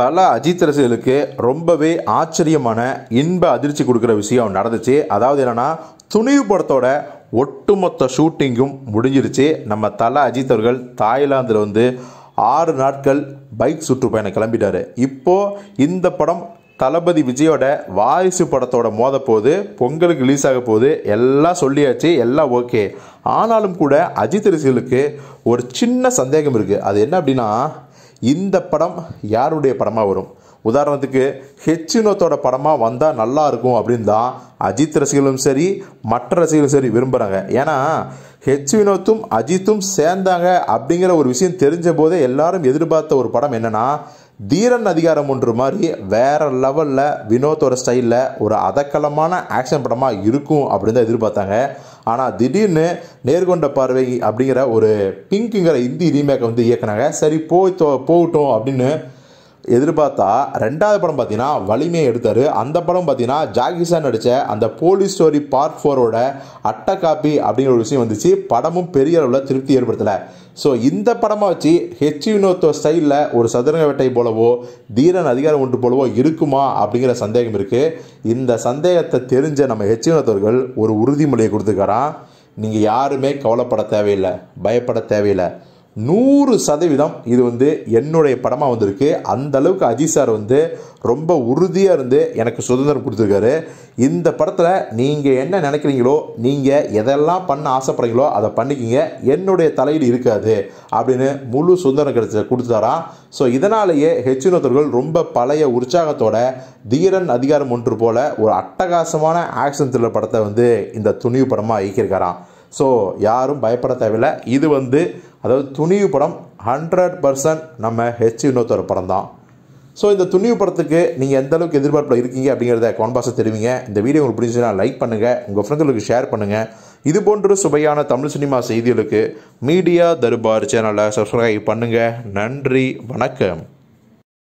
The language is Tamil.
தல அஜித் ரசிகர்களுக்கு ரொம்பவே ஆச்சரியமான இன்ப அதிர்ச்சி கொடுக்குற விஷயம் நடந்துச்சு அதாவது என்னென்னா துணிவு படத்தோட ஒட்டுமொத்த ஷூட்டிங்கும் முடிஞ்சிருச்சு நம்ம தல அஜித் அவர்கள் தாய்லாந்தில் வந்து ஆறு நாட்கள் பைக் சுற்றுப்பயணம் கிளம்பிட்டார் இப்போது இந்த படம் தளபதி விஜயோட வாரிசு படத்தோட மோத போது பொங்கலுக்கு ரிலீஸ் ஆக போது எல்லாம் சொல்லியாச்சு எல்லாம் ஓகே ஆனாலும் கூட அஜித் ரசிகர்களுக்கு ஒரு சின்ன சந்தேகம் இருக்குது அது என்ன அப்படின்னா இந்த படம் யாருடைய படமாக வரும் உதாரணத்துக்கு ஹெச்சினத்தோட படமாக வந்தால் நல்லா இருக்கும் அப்படின்னு தான் அஜித் ரசிகர்களும் சரி மற்ற ரசிகர்களும் சரி விரும்புகிறாங்க ஏன்னா ஹெச் வினோத்தும் அஜித்தும் சேர்ந்தாங்க அப்படிங்கிற ஒரு விஷயம் தெரிஞ்ச போதே எல்லாரும் எதிர்பார்த்த ஒரு படம் என்னென்னா தீரன் அதிகாரம் ஒன்று மாதிரி வேற லெவலில் வினோத்தோட ஸ்டைலில் ஒரு அதக்கலமான ஆக்ஷன் படமாக இருக்கும் அப்படின்னு தான் எதிர்பார்த்தாங்க ஆனால் திடீர்னு நேர்கொண்ட பார்வை அப்படிங்கிற ஒரு பிங்க்குங்கிற இந்தி ரீமேக்கை வந்து இயக்குனாங்க சரி போய் போகட்டும் அப்படின்னு எதிர்பார்த்தா ரெண்டாவது படம் பார்த்தீங்கன்னா வலிமையை எடுத்தார் அந்த படம் பார்த்தீங்கன்னா ஜாகிசா நடித்த அந்த போலீஸ் ஸ்டோரி பார்ட் ஃபோரோட அட்டை காப்பி அப்படிங்கிற ஒரு விஷயம் வந்துச்சு படமும் பெரிய அளவில் திருப்தி ஏற்படுத்தலை ஸோ இந்த படமாக வச்சு ஹெச் வினோத்தோ ஸ்டைலில் ஒரு சதுரங்க வேட்டை போலவோ தீரன் அதிகாரம் ஒன்று போலவோ இருக்குமா அப்படிங்கிற சந்தேகம் இருக்குது இந்த சந்தேகத்தை தெரிஞ்ச நம்ம ஹெச் வினோத்தவர்கள் ஒரு உறுதிமொழியை கொடுத்துக்காரான் நீங்கள் யாருமே கவலைப்பட தேவையில்லை பயப்பட தேவையில்லை நூறு சதவீதம் இது வந்து என்னுடைய படமாக வந்திருக்கு அந்த அளவுக்கு அஜித் சார் வந்து ரொம்ப உறுதியாக இருந்து எனக்கு சுதந்திரம் கொடுத்துருக்காரு இந்த படத்தில் நீங்கள் என்ன நினைக்கிறீங்களோ நீங்கள் எதெல்லாம் பண்ண ஆசைப்படுறீங்களோ அதை பண்ணிக்கிங்க என்னுடைய தலையில் இருக்காது அப்படின்னு முழு சுதந்திரம் கிடைச்ச கொடுத்துட்டாரா ஸோ இதனாலேயே ஹெச்சினோத்தர்கள் ரொம்ப பழைய உற்சாகத்தோட தீரன் அதிகாரம் ஒன்று போல ஒரு அட்டகாசமான ஆக்ஷன் த்ரில்லர் படத்தை வந்து இந்த துணிவு படமாக இயக்கியிருக்காராம் ஸோ யாரும் பயப்பட தேவையில்லை இது வந்து அதாவது துணிவு படம் ஹண்ட்ரட் பர்சன்ட் நம்ம ஹெச் இன்னொருத்தர் படம் தான் ஸோ இந்த துணிவு படத்துக்கு நீங்கள் எந்த அளவுக்கு எதிர்பார்ப்பில் இருக்கீங்க அப்படிங்கிறத கான்பாஸை தெரிவிங்க இந்த வீடியோ உங்களுக்கு பிடிச்சதுன்னா லைக் பண்ணுங்கள் உங்கள் ஃப்ரெண்டுகளுக்கு ஷேர் பண்ணுங்கள் இது போன்ற சுவையான தமிழ் சினிமா செய்திகளுக்கு மீடியா தர்பார் சேனலை சப்ஸ்கிரைப் பண்ணுங்கள் நன்றி வணக்கம்